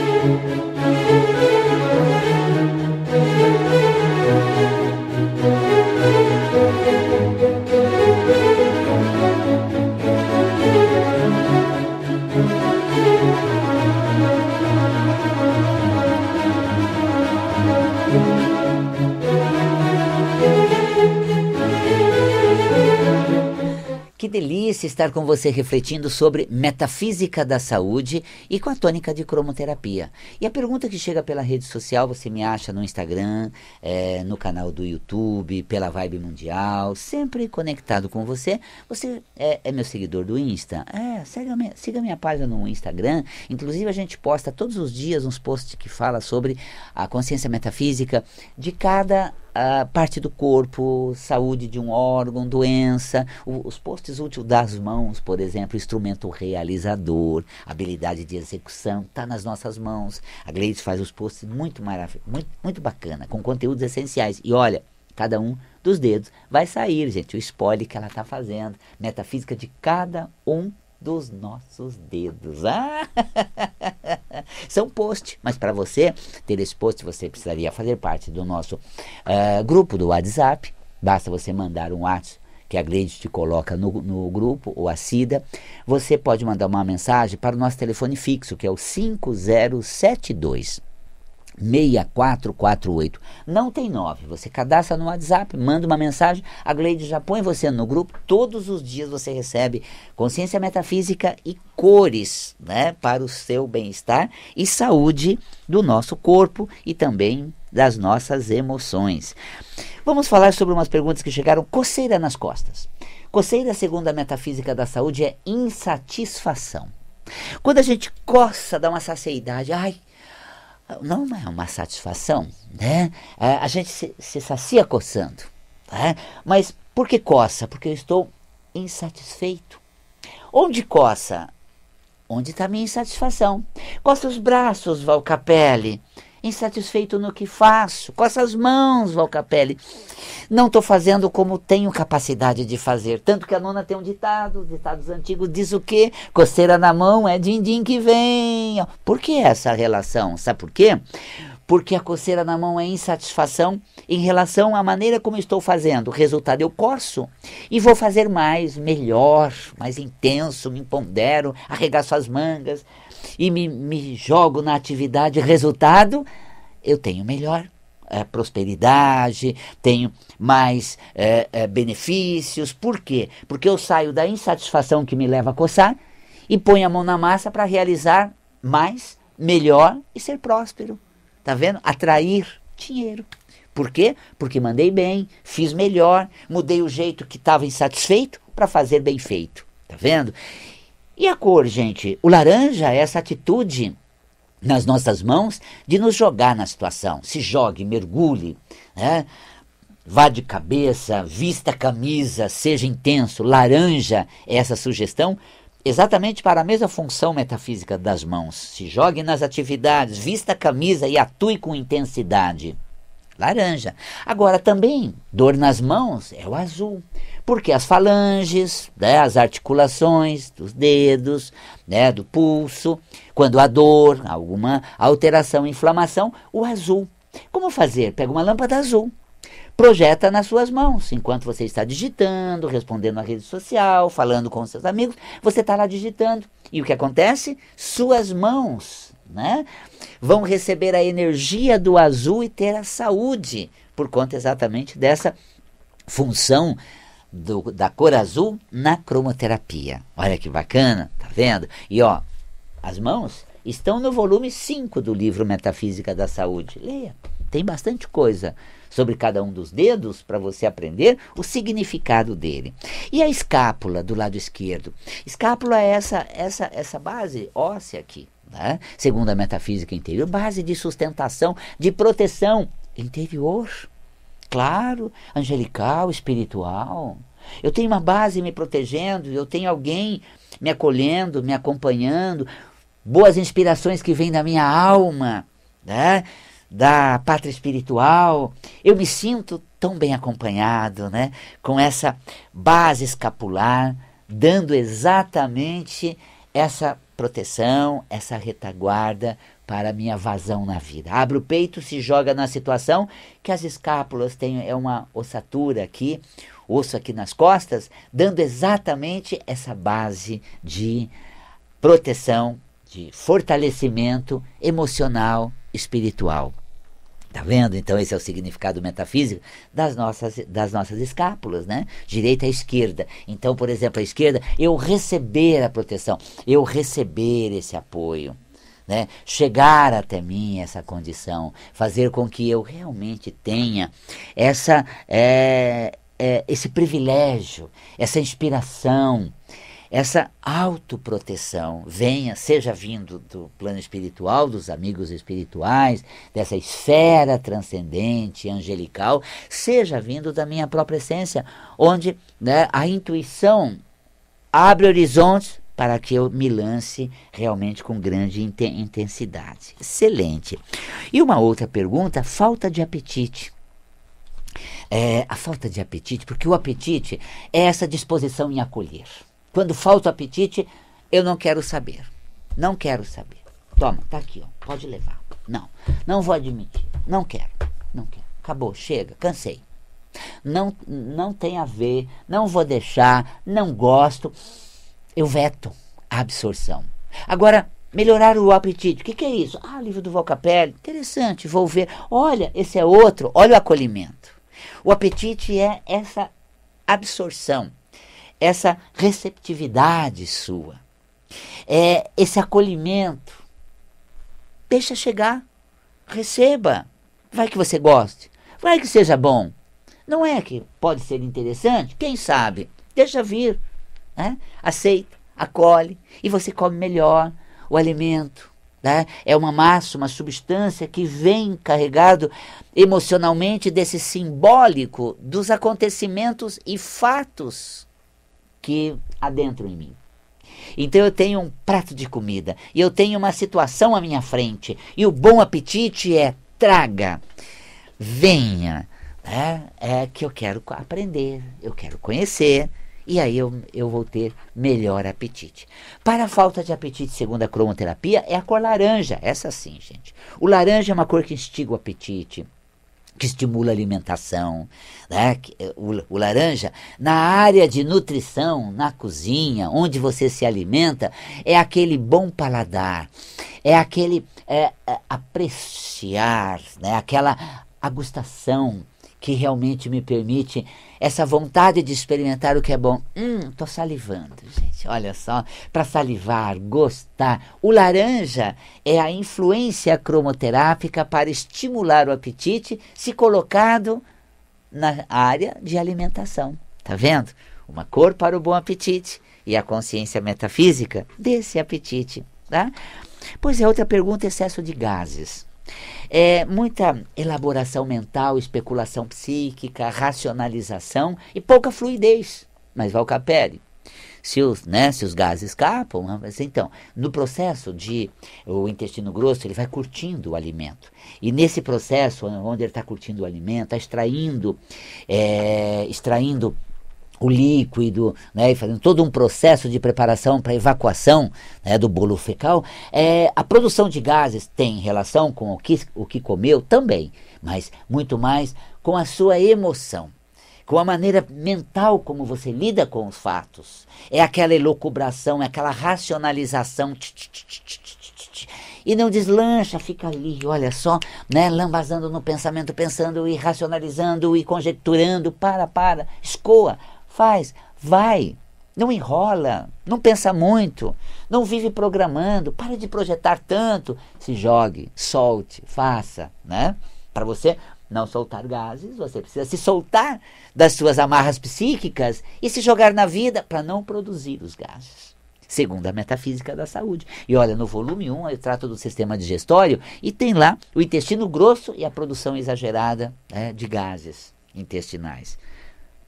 Thank you. que delícia estar com você refletindo sobre metafísica da saúde e com a tônica de cromoterapia. E a pergunta que chega pela rede social, você me acha no Instagram, é, no canal do YouTube, pela Vibe Mundial, sempre conectado com você. Você é, é meu seguidor do Insta? É, siga minha, siga minha página no Instagram. Inclusive, a gente posta todos os dias uns posts que fala sobre a consciência metafísica de cada a parte do corpo, saúde de um órgão, doença, os postes úteis das mãos, por exemplo, instrumento realizador, habilidade de execução, está nas nossas mãos. A Grace faz os posts muito maravilhosos, muito, muito bacana, com conteúdos essenciais. E olha, cada um dos dedos vai sair, gente, o spoiler que ela está fazendo, metafísica de cada um dos nossos dedos. Ah! São posts, mas para você ter esse post, você precisaria fazer parte do nosso uh, grupo do WhatsApp. Basta você mandar um WhatsApp que a Gleide te coloca no, no, grupo, ou a Cida. Você pode mandar uma mensagem para o nosso telefone fixo, que é o 5072 6448. Não tem 9. Você cadastra no WhatsApp, manda uma mensagem. A Gleide já põe você no grupo. Todos os dias você recebe consciência metafísica e cores, né? Para o seu bem-estar e saúde do nosso corpo e também das nossas emoções. Vamos falar sobre umas perguntas que chegaram. Coceira nas costas. Coceira, segundo a metafísica da saúde, é insatisfação. Quando a gente coça, dá uma saciedade. Ai, não é uma satisfação, né? É, a gente se, se sacia coçando, né? mas por que coça? Porque eu estou insatisfeito. Onde coça? Onde está a minha insatisfação? Coça os braços, Valcapelli insatisfeito no que faço, com essas mãos, Valcapelli. Não estou fazendo como tenho capacidade de fazer. Tanto que a nona tem um ditado, ditados antigos diz o quê? Coceira na mão é din-din que vem. Por que essa relação? Sabe por quê? Porque a coceira na mão é insatisfação em relação à maneira como estou fazendo. O resultado eu coço e vou fazer mais, melhor, mais intenso, me pondero, arregaço as mangas, e me, me jogo na atividade, resultado, eu tenho melhor. É, prosperidade, tenho mais é, é, benefícios. Por quê? Porque eu saio da insatisfação que me leva a coçar e ponho a mão na massa para realizar mais, melhor e ser próspero. Tá vendo? Atrair dinheiro. Por quê? Porque mandei bem, fiz melhor, mudei o jeito que estava insatisfeito para fazer bem feito. Tá vendo? E a cor, gente? O laranja é essa atitude nas nossas mãos de nos jogar na situação. Se jogue, mergulhe, né? vá de cabeça, vista a camisa, seja intenso. Laranja é essa sugestão exatamente para a mesma função metafísica das mãos. Se jogue nas atividades, vista a camisa e atue com intensidade laranja. Agora também, dor nas mãos é o azul, porque as falanges, né, as articulações dos dedos, né, do pulso, quando há dor, alguma alteração, inflamação, o azul. Como fazer? Pega uma lâmpada azul, projeta nas suas mãos. Enquanto você está digitando, respondendo na rede social, falando com seus amigos, você está lá digitando. E o que acontece? Suas mãos né? Vão receber a energia do azul e ter a saúde, por conta exatamente dessa função do, da cor azul na cromoterapia. Olha que bacana, tá vendo? E ó, as mãos estão no volume 5 do livro Metafísica da Saúde. Leia, tem bastante coisa sobre cada um dos dedos para você aprender o significado dele. E a escápula do lado esquerdo? Escápula é essa essa essa base óssea aqui, né? segundo a metafísica interior, base de sustentação, de proteção interior, claro, angelical, espiritual. Eu tenho uma base me protegendo, eu tenho alguém me acolhendo, me acompanhando, boas inspirações que vêm da minha alma, né? da pátria espiritual. Eu me sinto tão bem acompanhado, né? com essa base escapular, dando exatamente essa proteção, essa retaguarda para a minha vazão na vida. Abre o peito, se joga na situação que as escápulas têm é uma ossatura aqui, osso aqui nas costas, dando exatamente essa base de proteção, de fortalecimento emocional, espiritual. Tá vendo? Então esse é o significado metafísico das nossas, das nossas escápulas, né? Direita à esquerda. Então, por exemplo, a esquerda, eu receber a proteção, eu receber esse apoio. Né? chegar até mim essa condição, fazer com que eu realmente tenha essa, é, é, esse privilégio, essa inspiração, essa autoproteção venha, seja vindo do plano espiritual, dos amigos espirituais, dessa esfera transcendente, angelical, seja vindo da minha própria essência, onde né, a intuição abre horizontes para que eu me lance realmente com grande intensidade. Excelente. E uma outra pergunta: falta de apetite. É, a falta de apetite, porque o apetite é essa disposição em acolher. Quando falta o apetite, eu não quero saber. Não quero saber. Toma, tá aqui, ó. Pode levar. Não, não vou admitir. Não quero. Não quero. Acabou, chega, cansei. Não, não tem a ver, não vou deixar, não gosto. Eu veto a absorção. Agora, melhorar o apetite. O que, que, é isso? Ah, livro do Valcapelli. Interessante, vou ver. Olha, esse é outro. Olha o acolhimento. O apetite é essa absorção essa receptividade sua, é esse acolhimento. Deixa chegar, receba. Vai que você goste, vai que seja bom. Não é que pode ser interessante? Quem sabe? Deixa vir, né? aceita, acolhe e você come melhor o alimento. Né? É uma massa, uma substância que vem carregado emocionalmente desse simbólico dos acontecimentos e fatos que adentro em mim. Então eu tenho um prato de comida, e eu tenho uma situação à minha frente, e o bom apetite é traga, venha, né? é que eu quero aprender, eu quero conhecer, e aí eu, eu vou ter melhor apetite. Para a falta de apetite, segundo a cromoterapia, é a cor laranja, essa sim, gente. O laranja é uma cor que instiga o apetite, que estimula a alimentação, né? Eh, o, o laranja, na área de nutrição, na cozinha, onde você se alimenta, é aquele bom paladar, é aquele é, é, apreciar, né? aquela agustação que realmente me permite essa vontade de experimentar o que é bom. Hum, tô salivando, gente. Olha só, para salivar, gostar. O laranja é a influência cromoterápica para estimular o apetite, se colocado na área de alimentação. Tá vendo? Uma cor para o bom apetite e a consciência metafísica desse apetite, tá? Pois é, outra pergunta, excesso de gases. É, muita elaboração mental, especulação psíquica, racionalização e pouca fluidez. Mas Valcapelli, se os, né, se os gases escapam, ah, então, no processo de o intestino grosso, ele vai curtindo o alimento. E nesse processo, onde ele está curtindo o alimento, está extraindo, é, extraindo o líquido, né, e fazendo todo um processo de preparação para evacuação né, do bolo fecal, é, a produção de gases tem relação com o que, o que comeu também, mas muito mais com a sua emoção com a maneira mental como você lida com os fatos. É aquela elucubração, é aquela racionalização. Tch, tch, tch, e não deslancha, fica ali, olha só, né, lambazando no pensamento, pensando e racionalizando e conjecturando, para, para, escoa, Faz, vai. Não enrola, não pensa muito, não vive programando, para de projetar tanto, se jogue, solte, faça, né? Para você não soltar gases, você precisa se soltar das suas amarras psíquicas e se jogar na vida para não produzir os gases. Segundo a metafísica da saúde. E olha, no volume 1 eu trato do sistema digestório e tem lá o intestino grosso e a produção exagerada né, de gases intestinais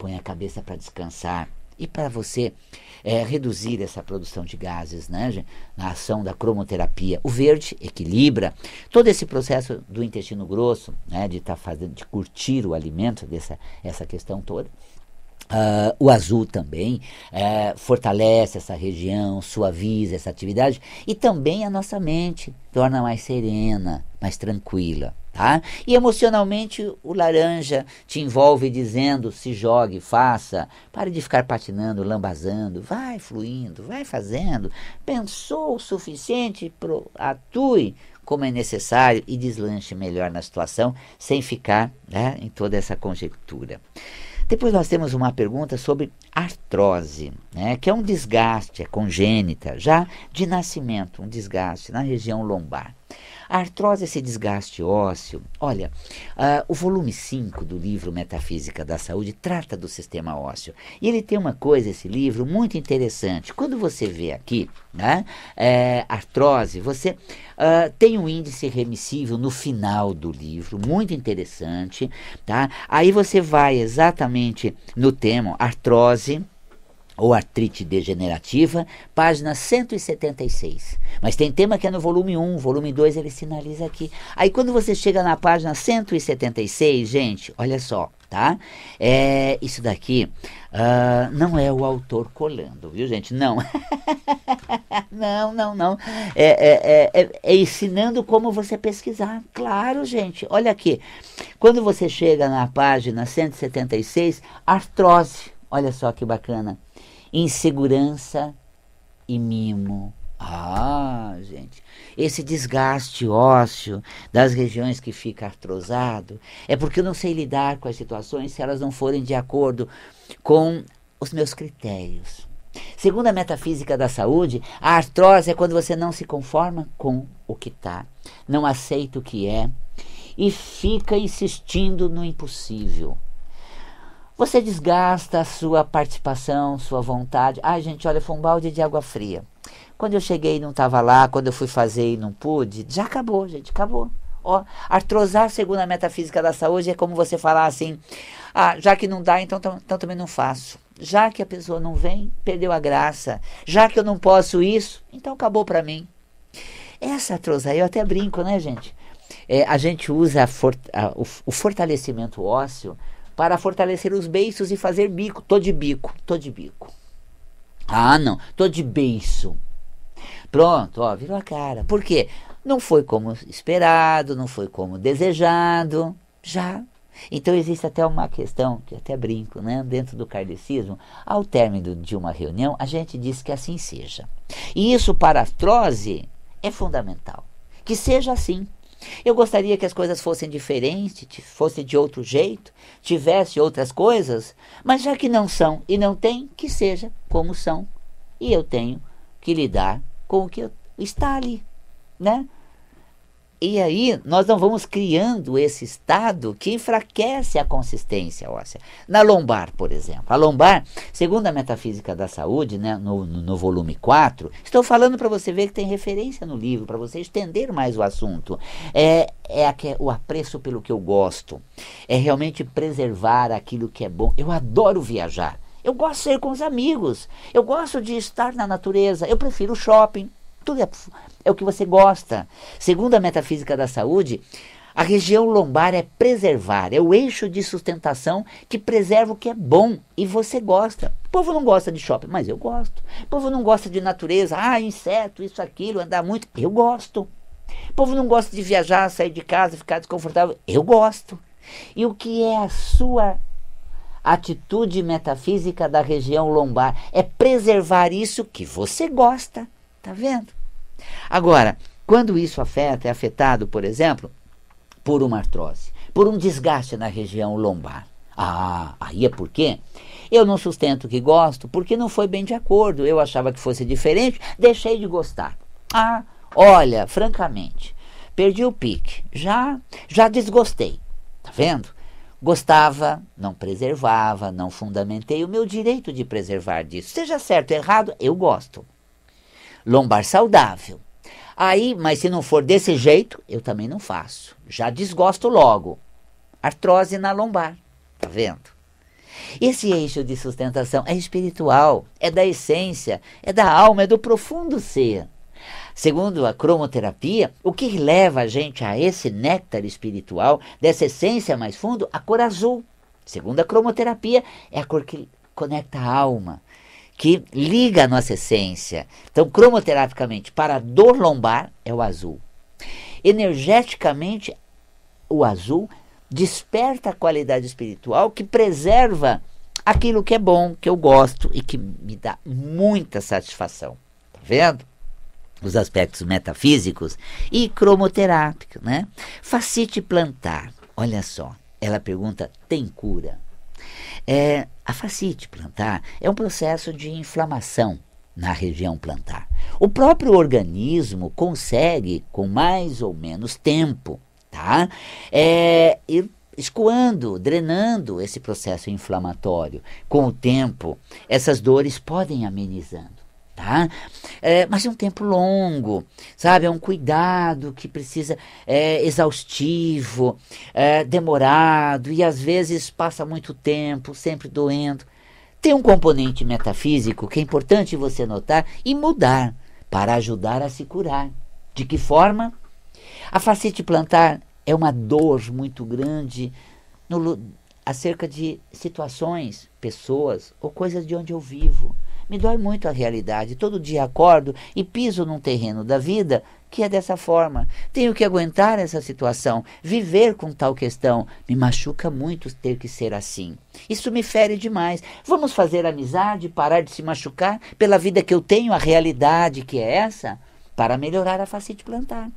põe a cabeça para descansar e para você é, reduzir essa produção de gases, né, na ação da cromoterapia. O verde equilibra todo esse processo do intestino grosso, né, de estar tá fazendo, de curtir o alimento dessa essa questão toda. Uh, o azul também é, fortalece essa região, suaviza essa atividade e também a nossa mente torna mais serena, mais tranquila. Tá? E emocionalmente, o laranja te envolve dizendo: se jogue, faça, pare de ficar patinando, lambazando, vai fluindo, vai fazendo. Pensou o suficiente, pro, atue como é necessário e deslanche melhor na situação, sem ficar né, em toda essa conjectura. Depois nós temos uma pergunta sobre artrose, né, que é um desgaste, é congênita, já de nascimento, um desgaste na região lombar. A artrose, esse desgaste ósseo, olha, uh, o volume 5 do livro Metafísica da Saúde trata do sistema ósseo. E ele tem uma coisa, esse livro, muito interessante. Quando você vê aqui, né, é, artrose, você uh, tem um índice remissível no final do livro, muito interessante, tá? Aí você vai exatamente no tema artrose, artrose ou artrite degenerativa, página 176. Mas tem tema que é no volume 1, volume 2 ele sinaliza aqui. Aí quando você chega na página 176, gente, olha só, tá? É, isso daqui uh, não é o autor colando, viu, gente? Não. não, não, não. É é, é, é, é, ensinando como você pesquisar. Claro, gente. Olha aqui. Quando você chega na página 176, artrose Olha só que bacana. Insegurança e mimo. Ah, gente, esse desgaste ósseo das regiões que fica artrosado é porque eu não sei lidar com as situações se elas não forem de acordo com os meus critérios. Segundo a metafísica da saúde, a artrose é quando você não se conforma com o que está, não aceita o que é e fica insistindo no impossível. Você desgasta a sua participação, sua vontade. Ah, gente, olha, foi um balde de água fria. Quando eu cheguei e não estava lá, quando eu fui fazer e não pude, já acabou, gente, acabou. Ó, artrosar segundo a metafísica da saúde é como você falar assim: ah, já que não dá, então, então também não faço. Já que a pessoa não vem, perdeu a graça. Já que eu não posso isso, então acabou para mim. Essa artrosar, eu até brinco, né, gente? É, a gente usa for, a, o, o fortalecimento ósseo para fortalecer os beiços e fazer bico. Tô de bico, tô de bico. Ah, não, tô de beiço. Pronto, ó, virou a cara. Por quê? Não foi como esperado, não foi como desejado. Já. Então existe até uma questão, que até brinco, né? Dentro do cardecismo, ao término de uma reunião, a gente diz que assim seja. E isso para a artrose é fundamental. Que seja assim. Eu gostaria que as coisas fossem diferentes, fosse de outro jeito, tivesse outras coisas, mas já que não são e não tem, que seja como são. E eu tenho que lidar com o que está ali, né? E aí nós não vamos criando esse estado que enfraquece a consistência óssea. Na lombar, por exemplo. A lombar, segundo a metafísica da saúde, né, no, no volume 4, estou falando para você ver que tem referência no livro, para você estender mais o assunto. É, é a, o apreço pelo que eu gosto. É realmente preservar aquilo que é bom. Eu adoro viajar. Eu gosto de ser com os amigos. Eu gosto de estar na natureza. Eu prefiro shopping. Tudo é é o que você gosta. Segundo a metafísica da saúde, a região lombar é preservar, é o eixo de sustentação que preserva o que é bom e você gosta. O povo não gosta de shopping, mas eu gosto. O povo não gosta de natureza, ah, inseto, isso, aquilo, andar muito, eu gosto. O povo não gosta de viajar, sair de casa, ficar desconfortável, eu gosto. E o que é a sua atitude metafísica da região lombar? É preservar isso que você gosta, tá vendo? Agora, quando isso afeta, é afetado, por exemplo, por uma artrose, por um desgaste na região lombar. Ah, aí é por quê? Eu não sustento que gosto porque não foi bem de acordo. Eu achava que fosse diferente, deixei de gostar. Ah, olha, francamente, perdi o pique. Já, já desgostei. Tá vendo? Gostava, não preservava, não fundamentei o meu direito de preservar disso. Seja certo ou errado, eu gosto lombar saudável. Aí, mas se não for desse jeito, eu também não faço. Já desgosto logo. Artrose na lombar, tá vendo? Esse eixo de sustentação é espiritual, é da essência, é da alma, é do profundo ser. Segundo a cromoterapia, o que leva a gente a esse néctar espiritual, dessa essência mais fundo, a cor azul. Segundo a cromoterapia, é a cor que conecta a alma, que liga a nossa essência. Então, cromoterapicamente, para dor lombar é o azul. Energeticamente, o azul desperta a qualidade espiritual que preserva aquilo que é bom, que eu gosto e que me dá muita satisfação. Tá vendo? Os aspectos metafísicos e cromoterápico, né? Facite plantar. Olha só, ela pergunta: tem cura? É, a fascite plantar é um processo de inflamação na região plantar. O próprio organismo consegue, com mais ou menos tempo, tá? É, ir escoando, drenando esse processo inflamatório. Com o tempo, essas dores podem amenizando tá? É, mas é um tempo longo, sabe? É um cuidado que precisa é, exaustivo, é, demorado e às vezes passa muito tempo, sempre doendo. Tem um componente metafísico que é importante você notar e mudar para ajudar a se curar. De que forma? A facete plantar é uma dor muito grande no, acerca de situações, pessoas ou coisas de onde eu vivo. Me dói muito a realidade. Todo dia acordo e piso num terreno da vida que é dessa forma. Tenho que aguentar essa situação, viver com tal questão. Me machuca muito ter que ser assim. Isso me fere demais. Vamos fazer amizade, parar de se machucar pela vida que eu tenho, a realidade que é essa, para melhorar a de plantar.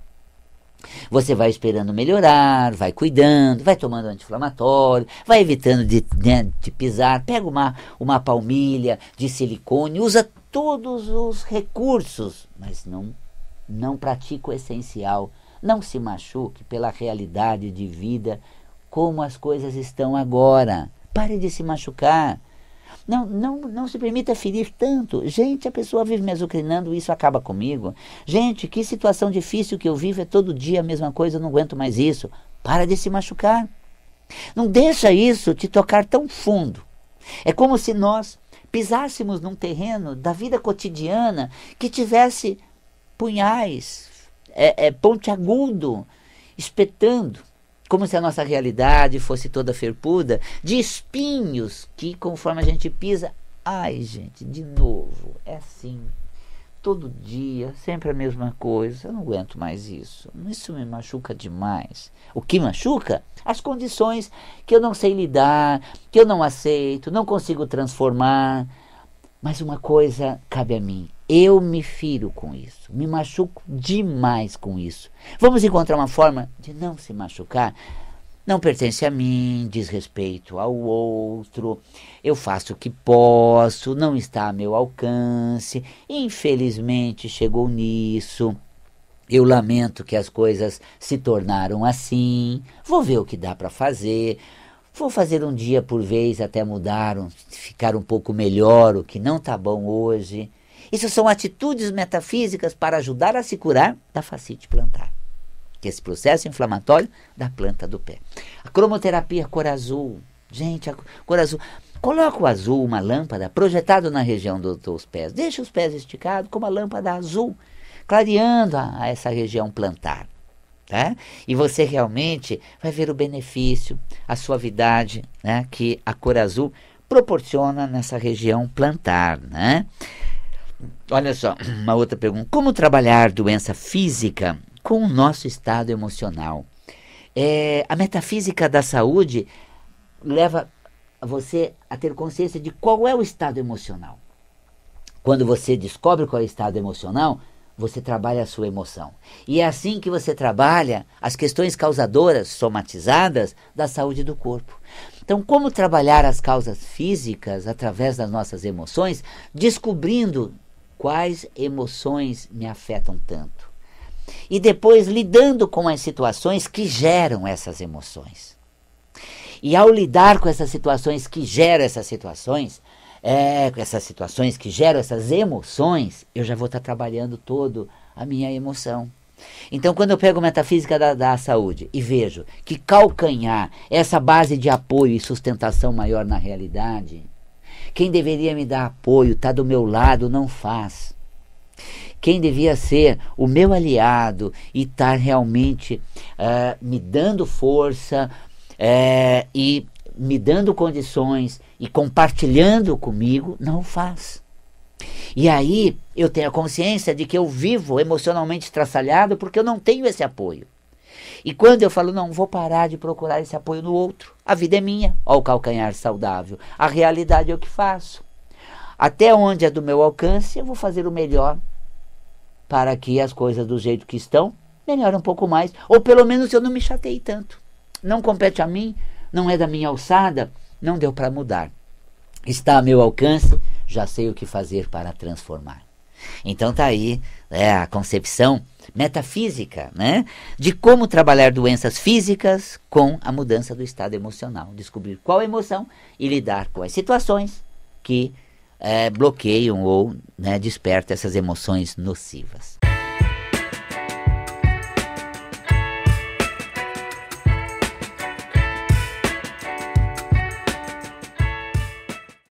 Você vai esperando melhorar, vai cuidando, vai tomando anti-inflamatório, vai evitando de, né, de pisar, pega uma, uma palmilha de silicone, usa todos os recursos, mas não, não pratica o essencial. Não se machuque pela realidade de vida como as coisas estão agora. Pare de se machucar. Não, não, não se permita ferir tanto. Gente, a pessoa vive me azucrinando, isso acaba comigo. Gente, que situação difícil que eu vivo, é todo dia a mesma coisa, eu não aguento mais isso. Para de se machucar. Não deixa isso te tocar tão fundo. É como se nós pisássemos num terreno da vida cotidiana que tivesse punhais, é, é, pontiagudo, espetando como se a nossa realidade fosse toda ferpuda de espinhos que, conforme a gente pisa, ai, gente, de novo, é assim. Todo dia, sempre a mesma coisa. Eu não aguento mais isso. Isso me machuca demais. O que machuca? As condições que eu não sei lidar, que eu não aceito, não consigo transformar. Mas uma coisa cabe a mim: eu me firo com isso, me machuco demais com isso. Vamos encontrar uma forma de não se machucar. Não pertence a mim, diz respeito ao outro, eu faço o que posso, não está a meu alcance, infelizmente chegou nisso. Eu lamento que as coisas se tornaram assim. Vou ver o que dá para fazer. Vou fazer um dia por vez até mudar, ficar um pouco melhor o que não está bom hoje. Isso são atitudes metafísicas para ajudar a se curar da fascite plantar, que é esse processo inflamatório da planta do pé. A cromoterapia cor azul. Gente, a cor azul. Coloca o azul, uma lâmpada, projetado na região do, dos pés. Deixa os pés esticados com uma lâmpada azul, clareando a, a essa região plantar. Tá? E você realmente vai ver o benefício, a suavidade né, que a cor azul proporciona nessa região plantar. Né? Olha só, uma outra pergunta. Como trabalhar doença física com o nosso estado emocional? É, a metafísica da saúde leva você a ter consciência de qual é o estado emocional. Quando você descobre qual é o estado emocional, você trabalha a sua emoção. E é assim que você trabalha as questões causadoras somatizadas da saúde do corpo. Então, como trabalhar as causas físicas através das nossas emoções, descobrindo quais emoções me afetam tanto. E depois lidando com as situações que geram essas emoções. E ao lidar com essas situações que geram essas situações, é, essas situações que geram essas emoções, eu já vou estar tá trabalhando todo a minha emoção. Então, quando eu pego metafísica da, da saúde e vejo que calcanhar essa base de apoio e sustentação maior na realidade, quem deveria me dar apoio, está do meu lado, não faz. Quem devia ser o meu aliado e estar tá realmente eh, me dando força eh, e me dando condições e compartilhando comigo, não faz. E aí eu tenho a consciência de que eu vivo emocionalmente estraçalhado porque eu não tenho esse apoio. E quando eu falo, não, vou parar de procurar esse apoio no outro, a vida é minha, ó, o calcanhar saudável, a realidade é o que faço. Até onde é do meu alcance, eu vou fazer o melhor para que as coisas do jeito que estão melhorem um pouco mais, ou pelo menos eu não me chatei tanto. Não compete a mim, não é da minha alçada, não deu para mudar. Está a meu alcance, já sei o que fazer para transformar. Então tá aí é, a concepção metafísica, né? De como trabalhar doenças físicas com a mudança do estado emocional, descobrir qual emoção e lidar com as situações que é, bloqueiam ou né, despertam essas emoções nocivas.